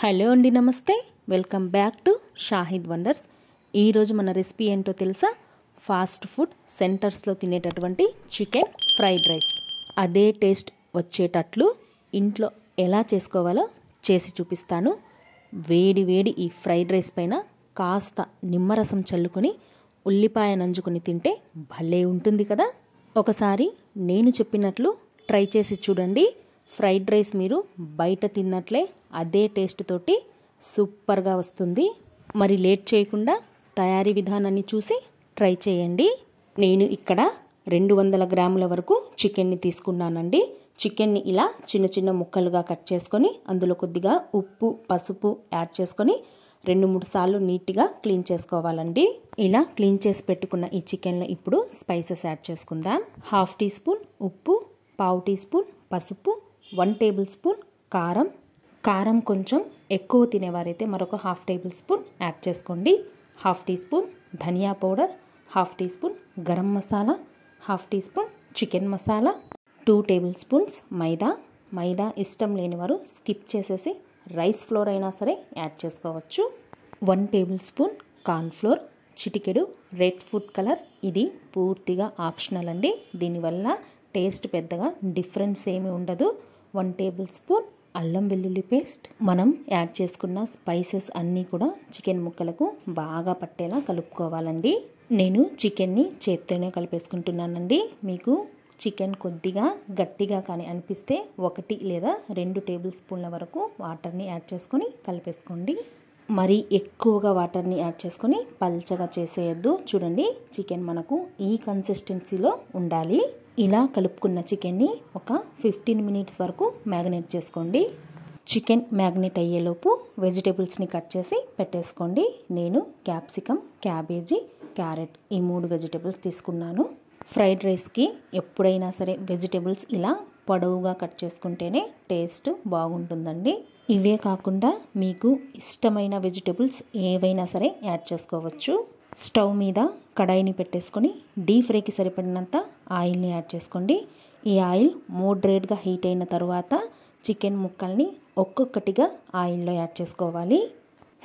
hello అండి నమస్తే welcome back to Shahid wonders ఈరోజు మన రెసిపీ ఏంటో తెలుసా ఫాస్ట్ ఫుడ్ సెంటర్స్లో తినేటటువంటి చికెన్ ఫ్రైడ్ రైస్ అదే టేస్ట్ వచ్చేటట్లు ఇంట్లో ఎలా చేసుకోవాలో చేసి చూపిస్తాను వేడి వేడి ఈ ఫ్రైడ్ రైస్ పైన కాస్త నిమ్మరసం చల్లుకొని ఉల్లిపాయ నంజుకొని తింటే భలే ఉంటుంది కదా ఒకసారి నేను చెప్పినట్లు ట్రై చేసి చూడండి ఫ్రైడ్ రైస్ మీరు బయట తిన్నట్లే అదే టేస్ట్ తోటి సూపర్గా వస్తుంది మరి లేట్ చేయకుండా తయారీ విధానాన్ని చూసి ట్రై చేయండి నేను ఇక్కడ రెండు వందల గ్రాముల వరకు చికెన్ని తీసుకున్నానండి చికెన్ని ఇలా చిన్న చిన్న ముక్కలుగా కట్ చేసుకొని అందులో కొద్దిగా ఉప్పు పసుపు యాడ్ చేసుకొని రెండు మూడు సార్లు నీట్గా క్లీన్ చేసుకోవాలండి ఇలా క్లీన్ చేసి పెట్టుకున్న ఈ చికెన్లో ఇప్పుడు స్పైసెస్ యాడ్ చేసుకుందాం హాఫ్ టీ స్పూన్ ఉప్పు పావు టీ స్పూన్ పసుపు వన్ టేబుల్ స్పూన్ కారం కారం కొంచెం ఎక్కువ తినేవారైతే మరొక హాఫ్ టేబుల్ స్పూన్ యాడ్ చేసుకోండి హాఫ్ టీ స్పూన్ ధనియా powder half teaspoon garam masala half teaspoon chicken masala two tablespoons maida maida ఇష్టం లేని వారు స్కిప్ చేసేసి రైస్ ఫ్లోర్ అయినా సరే యాడ్ చేసుకోవచ్చు వన్ టేబుల్ స్పూన్ కార్న్ఫ్లోర్ చిటికెడు రెడ్ ఫుడ్ కలర్ ఇది పూర్తిగా ఆప్షనల్ అండి దీనివల్ల టేస్ట్ పెద్దగా డిఫరెన్స్ ఏమీ ఉండదు వన్ టేబుల్ స్పూన్ అల్లం వెల్లుల్లి పేస్ట్ మనం యాడ్ చేసుకున్న స్పైసెస్ అన్నీ కూడా చికెన్ ముక్కలకు బాగా పట్టేలా కలుపుకోవాలండి నేను చికెన్ని చేత్తోనే కలిపేసుకుంటున్నానండి మీకు చికెన్ కొద్దిగా గట్టిగా కానీ అనిపిస్తే ఒకటి లేదా రెండు టేబుల్ స్పూన్ల వరకు వాటర్ని యాడ్ చేసుకొని కలిపేసుకోండి మరి ఎక్కువగా వాటర్ని యాడ్ చేసుకొని పల్చగా చేసేయద్దు చూడండి చికెన్ మనకు ఈ కన్సిస్టెన్సీలో ఉండాలి ఇలా కలుపుకున్న చికెన్ని ఒక ఫిఫ్టీన్ మినిట్స్ వరకు మ్యాగ్నేట్ చేసుకోండి చికెన్ మ్యాగ్నెట్ అయ్యేలోపు వెజిటేబుల్స్ని కట్ చేసి పెట్టేసుకోండి నేను క్యాప్సికమ్ క్యాబేజీ క్యారెట్ ఈ మూడు వెజిటేబుల్స్ తీసుకున్నాను ఫ్రైడ్ రైస్కి ఎప్పుడైనా సరే వెజిటేబుల్స్ ఇలా పొడవుగా కట్ చేసుకుంటేనే టేస్ట్ బాగుంటుందండి ఇవే కాకుండా మీకు ఇష్టమైన వెజిటేబుల్స్ ఏవైనా సరే యాడ్ చేసుకోవచ్చు స్టవ్ మీద కడాయిని పెట్టేసుకొని డీప్ ఫ్రైకి సరిపడినంత ఆయిల్ని యాడ్ చేసుకోండి ఈ ఆయిల్ మోడ్రేట్గా హీట్ అయిన తర్వాత చికెన్ ముక్కల్ని ఒక్కొక్కటిగా ఆయిల్లో యాడ్ చేసుకోవాలి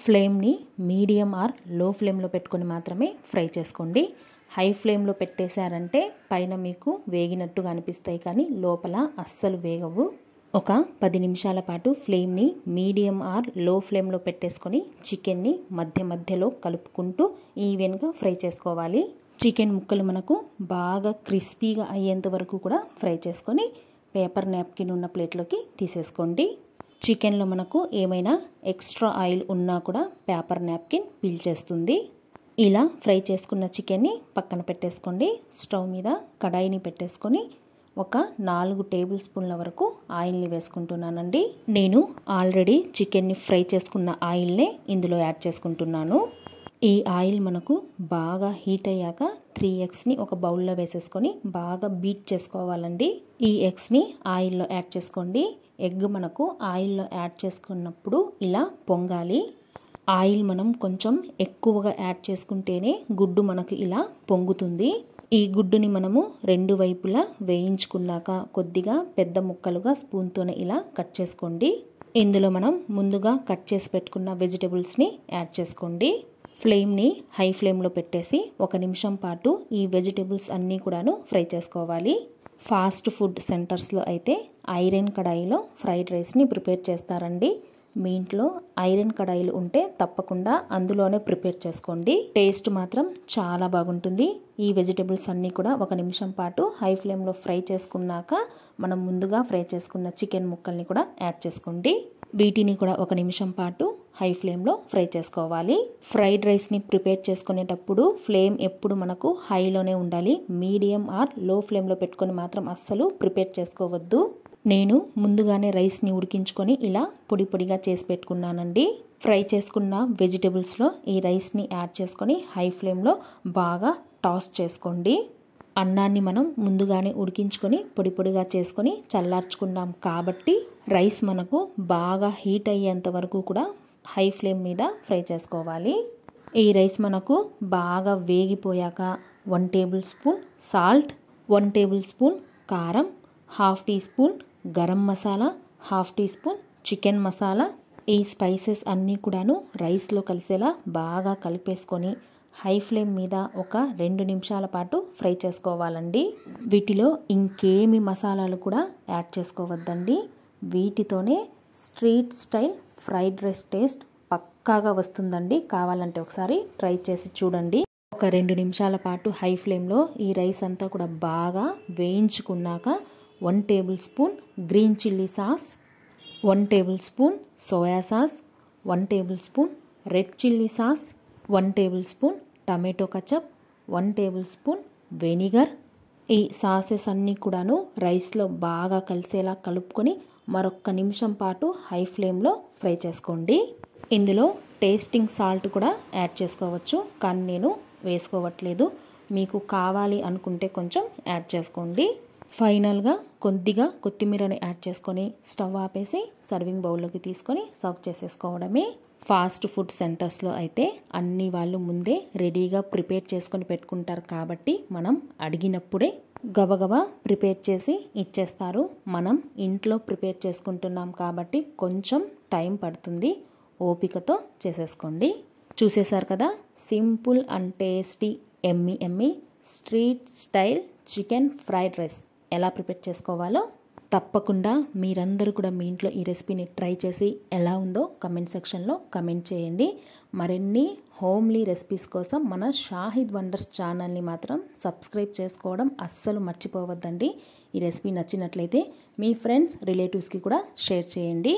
ఫ్లేమ్ని మీడియం ఆర్ లో ఫ్లేమ్లో పెట్టుకొని మాత్రమే ఫ్రై చేసుకోండి హై ఫ్లేమ్లో పెట్టేశారంటే పైన మీకు వేగినట్టుగా అనిపిస్తాయి కానీ లోపల అస్సలు వేగవు ఒక పది నిమిషాల పాటు ఫ్లేమ్ని మీడియం ఆర్ లో ఫ్లేమ్లో పెట్టేసుకొని చికెన్ని మధ్య మధ్యలో కలుపుకుంటూ ఈవెన్గా ఫ్రై చేసుకోవాలి చికెన్ ముక్కలు మనకు బాగా క్రిస్పీగా అయ్యేంత వరకు కూడా ఫ్రై చేసుకొని పేపర్ నాప్కిన్ ఉన్న ప్లేట్లోకి తీసేసుకోండి చికెన్లో మనకు ఏమైనా ఎక్స్ట్రా ఆయిల్ ఉన్నా కూడా పేపర్ నాప్కిన్ చేస్తుంది ఇలా ఫ్రై చేసుకున్న చికెన్ని పక్కన పెట్టేసుకోండి స్టవ్ మీద కడాయిని పెట్టేసుకొని ఒక నాలుగు టేబుల్ స్పూన్ల వరకు ఆయిల్ని వేసుకుంటున్నానండి నేను ఆల్రెడీ చికెన్ని ఫ్రై చేసుకున్న ఆయిల్నే ఇందులో యాడ్ చేసుకుంటున్నాను ఈ ఆయిల్ మనకు బాగా హీట్ అయ్యాక త్రీ ఎగ్స్ని ఒక బౌల్లో వేసేసుకొని బాగా బీట్ చేసుకోవాలండి ఈ ఎగ్స్ని ఆయిల్లో యాడ్ చేసుకోండి ఎగ్ మనకు ఆయిల్లో యాడ్ చేసుకున్నప్పుడు ఇలా పొంగాలి ఆయిల్ మనం కొంచెం ఎక్కువగా యాడ్ చేసుకుంటేనే గుడ్డు మనకు ఇలా పొంగుతుంది ఈ గుడ్డుని మనము రెండు వైపులా వేయించుకున్నాక కొద్దిగా పెద్ద ముక్కలుగా స్పూన్తోనే ఇలా కట్ చేసుకోండి ఇందులో మనం ముందుగా కట్ చేసి పెట్టుకున్న వెజిటబుల్స్ని యాడ్ చేసుకోండి ఫ్లేమ్ని హై ఫ్లేమ్లో పెట్టేసి ఒక నిమిషం పాటు ఈ వెజిటేబుల్స్ అన్నీ కూడాను ఫ్రై చేసుకోవాలి ఫాస్ట్ ఫుడ్ సెంటర్స్లో అయితే ఐరన్ కడాయిలో ఫ్రైడ్ రైస్ని ప్రిపేర్ చేస్తారండి మీ ఇంట్లో ఐరన్ కడాయిలు ఉంటే తప్పకుండా అందులోనే ప్రిపేర్ చేసుకోండి టేస్ట్ మాత్రం చాలా బాగుంటుంది ఈ వెజిటేబుల్స్ అన్నీ కూడా ఒక నిమిషం పాటు హై ఫ్లేమ్లో ఫ్రై చేసుకున్నాక మనం ముందుగా ఫ్రై చేసుకున్న చికెన్ ముక్కల్ని కూడా యాడ్ చేసుకోండి వీటిని కూడా ఒక నిమిషం పాటు హై ఫ్లేమ్లో ఫ్రై చేసుకోవాలి ఫ్రైడ్ రైస్ని ప్రిపేర్ చేసుకునేటప్పుడు ఫ్లేమ్ ఎప్పుడు మనకు హైలోనే ఉండాలి మీడియం ఆర్ లో ఫ్లేమ్లో పెట్టుకొని మాత్రం అస్సలు ప్రిపేర్ చేసుకోవద్దు నేను ముందుగానే రైస్ని ఉడికించుకొని ఇలా పొడి పొడిగా చేసి పెట్టుకున్నానండి ఫ్రై చేసుకున్న వెజిటేబుల్స్లో ఈ రైస్ని యాడ్ చేసుకొని హై ఫ్లేమ్లో బాగా టాస్ చేసుకోండి అన్నాన్ని మనం ముందుగానే ఉడికించుకొని పొడి పొడిగా చేసుకొని చల్లార్చుకున్నాం కాబట్టి రైస్ మనకు బాగా హీట్ అయ్యేంత వరకు కూడా హై ఫ్లేమ్ మీద ఫ్రై చేసుకోవాలి ఈ రైస్ మనకు బాగా వేగిపోయాక one tablespoon salt one tablespoon కారం half teaspoon garam masala half teaspoon chicken masala ఈ స్పైసెస్ అన్నీ కూడాను రైస్లో కలిసేలా బాగా కలిపేసుకొని హై ఫ్లేమ్ మీద ఒక రెండు నిమిషాల పాటు ఫ్రై చేసుకోవాలండి వీటిలో ఇంకేమి మసాలాలు కూడా యాడ్ చేసుకోవద్దండి వీటితోనే street style fried rice taste పక్కాగా వస్తుందండి కావాలంటే ఒకసారి ట్రై చేసి చూడండి ఒక రెండు నిమిషాల పాటు హై ఫ్లేమ్లో ఈ రైస్ అంతా కూడా బాగా వేయించుకున్నాక one tablespoon green chilli sauce one tablespoon soya sauce one tablespoon red chilli sauce one tablespoon tomato ketchup one tablespoon vinegar ఈ సాసెస్ అన్నీ కూడాను రైస్లో బాగా కలిసేలా కలుపుకొని మరొక్క నిమిషం పాటు హై ఫ్లేమ్లో ఫ్రై చేసుకోండి ఇందులో టేస్టింగ్ సాల్ట్ కూడా యాడ్ చేసుకోవచ్చు కానీ నేను వేసుకోవట్లేదు మీకు కావాలి అనుకుంటే కొంచెం యాడ్ చేసుకోండి ఫైనల్గా కొద్దిగా కొత్తిమీరని యాడ్ చేసుకొని స్టవ్ ఆపేసి సర్వింగ్ బౌల్లోకి తీసుకొని సర్వ్ చేసేసుకోవడమే ఫాస్ట్ ఫుడ్ సెంటర్స్లో అయితే అన్ని వాళ్ళు ముందే రెడీగా ప్రిపేర్ చేసుకొని పెట్టుకుంటారు కాబట్టి మనం అడిగినప్పుడే గబగబా ప్రిపేర్ చేసి ఇచ్చేస్తారు మనం ఇంట్లో ప్రిపేర్ చేసుకుంటున్నాం కాబట్టి కొంచెం టైం పడుతుంది ఓపికతో చేసేసుకోండి చూసేశారు కదా సింపుల్ అండ్ టేస్టీ ఎమ్మి ఎమ్మి street style chicken fried rice ఎలా ప్రిపేర్ చేసుకోవాలో తప్పకుండా మీరందరూ కూడా మీ ఇంట్లో ఈ రెసిపీని ట్రై చేసి ఎలా ఉందో కమెంట్ సెక్షన్లో కమెంట్ చేయండి మరిన్ని హోమ్లీ రెసిపీస్ కోసం మన షాహిద్ వండర్స్ ఛానల్ని మాత్రం సబ్స్క్రైబ్ చేసుకోవడం అస్సలు మర్చిపోవద్దండి ఈ రెసిపీ నచ్చినట్లయితే మీ ఫ్రెండ్స్ రిలేటివ్స్కి కూడా షేర్ చేయండి